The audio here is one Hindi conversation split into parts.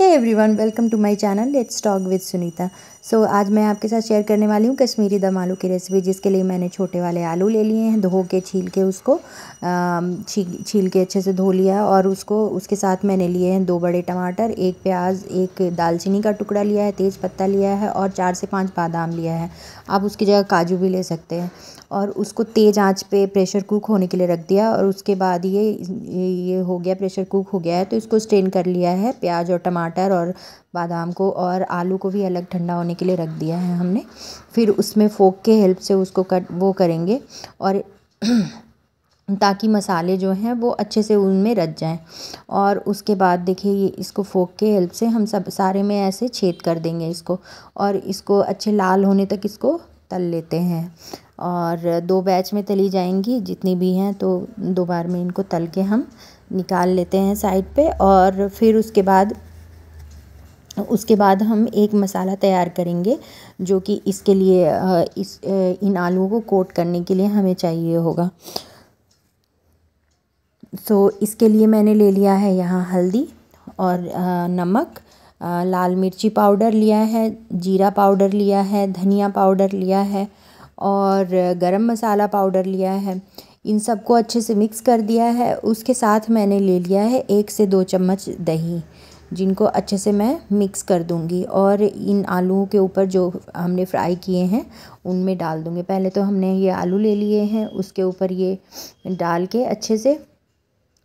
hey everyone welcome to my channel let's talk with Sunita so आज मैं आपके साथ शेयर करने वाली हूँ कश्मीरी दम आलू की रेसिपी जिसके लिए मैंने छोटे वाले आलू ले लिए हैं धो के छील के उसको छी, छील के अच्छे से धो लिया और उसको उसके साथ मैंने लिए हैं दो बड़े टमाटर एक प्याज एक दालचीनी का टुकड़ा लिया है तेज़ पत्ता लिया है और चार से पाँच बादाम लिया है आप उसकी जगह काजू भी ले सकते हैं और उसको तेज़ आँच पर प्रेशर कुक होने के लिए रख दिया और उसके बाद ये ये हो गया प्रेशर कुक हो गया है तो इसको स्ट्रेन कर लिया है प्याज और टमाटर टमाटर और बादाम को और आलू को भी अलग ठंडा होने के लिए रख दिया है हमने फिर उसमें फोक के हेल्प से उसको कट वो करेंगे और ताकि मसाले जो हैं वो अच्छे से उनमें रच जाएं और उसके बाद देखिए ये इसको फोक के हेल्प से हम सब सारे में ऐसे छेद कर देंगे इसको और इसको अच्छे लाल होने तक इसको तल लेते हैं और दो बैच में तली जाएंगी जितनी भी हैं तो दो बार में इनको तल के हम निकाल लेते हैं साइड पे और फिर उसके बाद उसके बाद हम एक मसाला तैयार करेंगे जो कि इसके लिए इस इन आलुओं को कोट करने के लिए हमें चाहिए होगा सो so, इसके लिए मैंने ले लिया है यहाँ हल्दी और नमक लाल मिर्ची पाउडर लिया है जीरा पाउडर लिया है धनिया पाउडर लिया है और गरम मसाला पाउडर लिया है इन सबको अच्छे से मिक्स कर दिया है उसके साथ मैंने ले लिया है एक से दो चम्मच दही जिनको अच्छे से मैं मिक्स कर दूँगी और इन आलूओं के ऊपर जो हमने फ्राई किए हैं उनमें डाल दूँगी पहले तो हमने ये आलू ले लिए हैं उसके ऊपर ये डाल के अच्छे से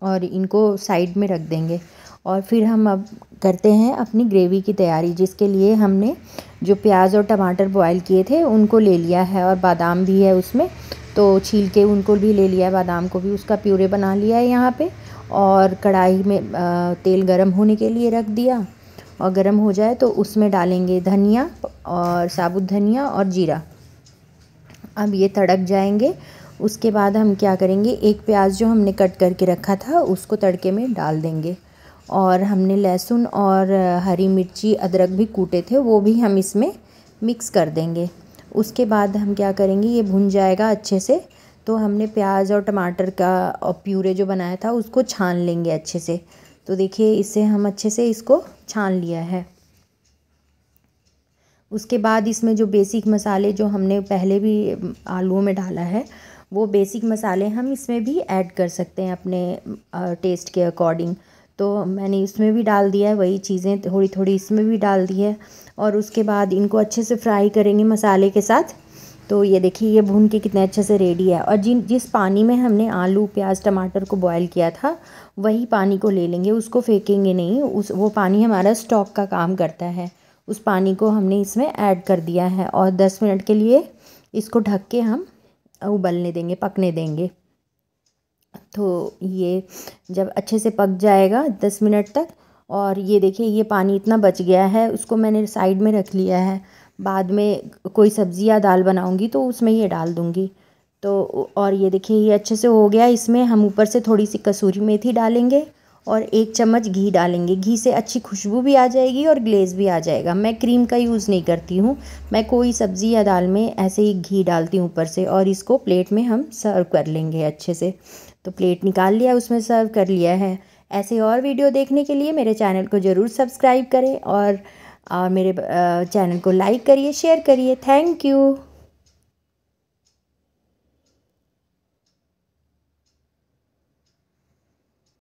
और इनको साइड में रख देंगे और फिर हम अब करते हैं अपनी ग्रेवी की तैयारी जिसके लिए हमने जो प्याज और टमाटर बॉईल किए थे उनको ले लिया है और बादाम भी है उसमें तो छील के उनको भी ले लिया है बादाम को भी उसका प्यूरे बना लिया है यहाँ पे और कढ़ाई में आ, तेल गरम होने के लिए रख दिया और गरम हो जाए तो उसमें डालेंगे धनिया और साबुत धनिया और जीरा अब ये तड़क जाएंगे उसके बाद हम क्या करेंगे एक प्याज जो हमने कट करके रखा था उसको तड़के में डाल देंगे और हमने लहसुन और हरी मिर्ची अदरक भी कूटे थे वो भी हम इसमें मिक्स कर देंगे उसके बाद हम क्या करेंगे ये भुन जाएगा अच्छे से तो हमने प्याज और टमाटर का और प्यूरे जो बनाया था उसको छान लेंगे अच्छे से तो देखिए इससे हम अच्छे से इसको छान लिया है उसके बाद इसमें जो बेसिक मसाले जो हमने पहले भी आलूओं में डाला है वो बेसिक मसाले हम इसमें भी ऐड कर सकते हैं अपने टेस्ट के अकॉर्डिंग तो मैंने इसमें भी डाल दिया है वही चीज़ें थोड़ी थोड़ी इसमें भी डाल दी है और उसके बाद इनको अच्छे से फ्राई करेंगे मसाले के साथ तो ये देखिए ये भून के कितने अच्छे से रेडी है और जिन जिस पानी में हमने आलू प्याज टमाटर को बॉईल किया था वही पानी को ले लेंगे उसको फेंकेंगे नहीं उस वो पानी हमारा स्टॉक का काम करता है उस पानी को हमने इसमें ऐड कर दिया है और दस मिनट के लिए इसको ढक के हम उबलने देंगे पकने देंगे तो ये जब अच्छे से पक जाएगा दस मिनट तक और ये देखिए ये पानी इतना बच गया है उसको मैंने साइड में रख लिया है बाद में कोई सब्ज़ी या दाल बनाऊंगी तो उसमें ये डाल दूंगी तो और ये देखिए ये अच्छे से हो गया इसमें हम ऊपर से थोड़ी सी कसूरी मेथी डालेंगे और एक चम्मच घी डालेंगे घी से अच्छी खुशबू भी आ जाएगी और ग्लेज़ भी आ जाएगा मैं क्रीम का यूज़ नहीं करती हूँ मैं कोई सब्ज़ी या दाल में ऐसे ही घी डालती हूँ ऊपर से और इसको प्लेट में हम सर्व कर लेंगे अच्छे से तो प्लेट निकाल लिया उसमें सर्व कर लिया है ऐसे और वीडियो देखने के लिए मेरे चैनल को ज़रूर सब्सक्राइब करें और, और मेरे चैनल को लाइक करिए शेयर करिए थैंक यू